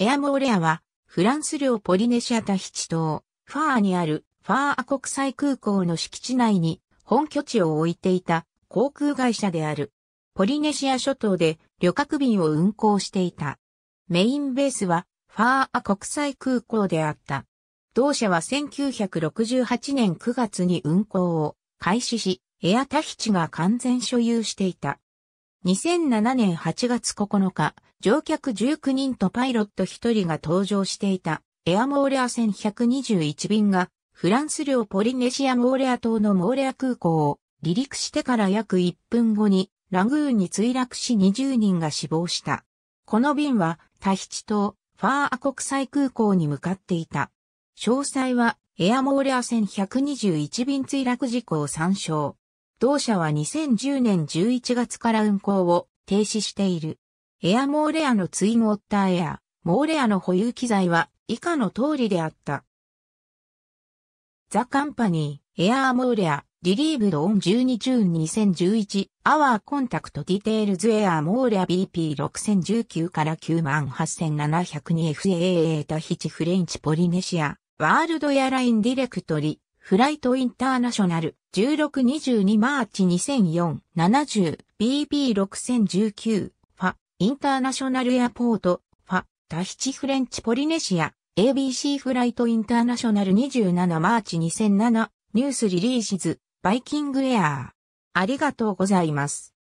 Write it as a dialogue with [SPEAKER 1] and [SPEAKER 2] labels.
[SPEAKER 1] エアモーレアは、フランス領ポリネシアタヒチ島、ファーにあるファーア国際空港の敷地内に本拠地を置いていた航空会社である。ポリネシア諸島で旅客便を運航していた。メインベースはファーア国際空港であった。同社は1968年9月に運航を開始し、エアタヒチが完全所有していた。2007年8月9日、乗客19人とパイロット1人が搭乗していたエアモーレア船121便がフランス領ポリネシアモーレア島のモーレア空港を離陸してから約1分後にラグーンに墜落し20人が死亡した。この便はタヒチ島ファーア国際空港に向かっていた。詳細はエアモーレア船121便墜落事故を参照。同社は2010年11月から運行を停止している。エアモーレアのツインウォッターエア、モーレアの保有機材は以下の通りであった。ザ・カンパニー、エアーモーレア、リリーブドオン12ジューン2011、アワーコンタクトディテールズエアーモーレア BP6019 から 98702FAA タヒチフレンチポリネシア、ワールドエアラインディレクトリ、フライトインターナショナル。1622マーチ 2004-70BB6019 ファインターナショナルエアポートファタヒチフレンチポリネシア ABC フライトインターナショナル27マーチ2007ニュースリリーシズバイキングエアーありがとう
[SPEAKER 2] ございます。